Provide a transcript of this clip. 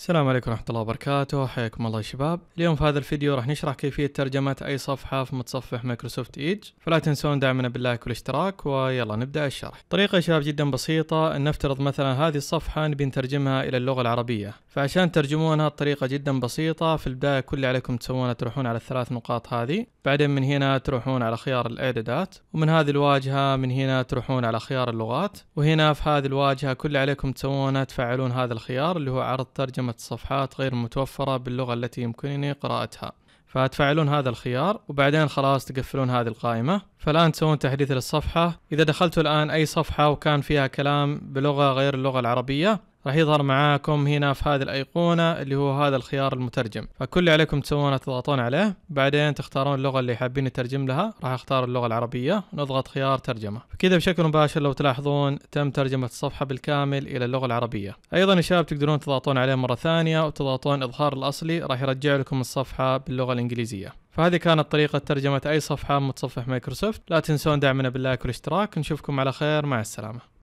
السلام عليكم ورحمة الله وبركاته حياكم الله يا شباب اليوم في هذا الفيديو راح نشرح كيفية ترجمة أي صفحة في متصفح مايكروسوفت إيدج فلا تنسون دعمنا باللايك والاشتراك ويلا نبدأ الشرح طريقة يا شباب جدا بسيطة ان نفترض مثلا هذه الصفحة نبي نترجمها إلى اللغة العربية فعشان ترجمونها بطريقة جدا بسيطة في البداية كل اللي عليكم تسوونه تروحون على الثلاث نقاط هذه بعدين من هنا تروحون على خيار الإعدادات ومن هذه الواجهة من هنا تروحون على خيار اللغات وهنا في هذه الواجهة كل اللي عليكم تسوونه تفعلون هذا الخيار اللي هو عرض ترجمة الصفحات غير متوفرة باللغة التي يمكنني قراءتها فتفعلون هذا الخيار وبعدين خلاص تقفلون هذه القائمة فالآن تسوون تحديث للصفحة إذا دخلتوا الآن أي صفحة وكان فيها كلام بلغة غير اللغة العربية راح يظهر معاكم هنا في هذه الايقونه اللي هو هذا الخيار المترجم فكل اللي عليكم تسوونه تضغطون عليه بعدين تختارون اللغه اللي حابين نترجم لها راح اختار اللغه العربيه ونضغط خيار ترجمه كذا بشكل مباشر لو تلاحظون تم ترجمه الصفحه بالكامل الى اللغه العربيه ايضا يا شباب تقدرون تضغطون عليه مره ثانيه وتضغطون اظهار الاصلي راح يرجع لكم الصفحه باللغه الانجليزيه فهذه كانت طريقة ترجمة أي صفحة متصفح مايكروسوفت لا تنسون دعمنا باللايك والاشتراك نشوفكم على خير مع السلامة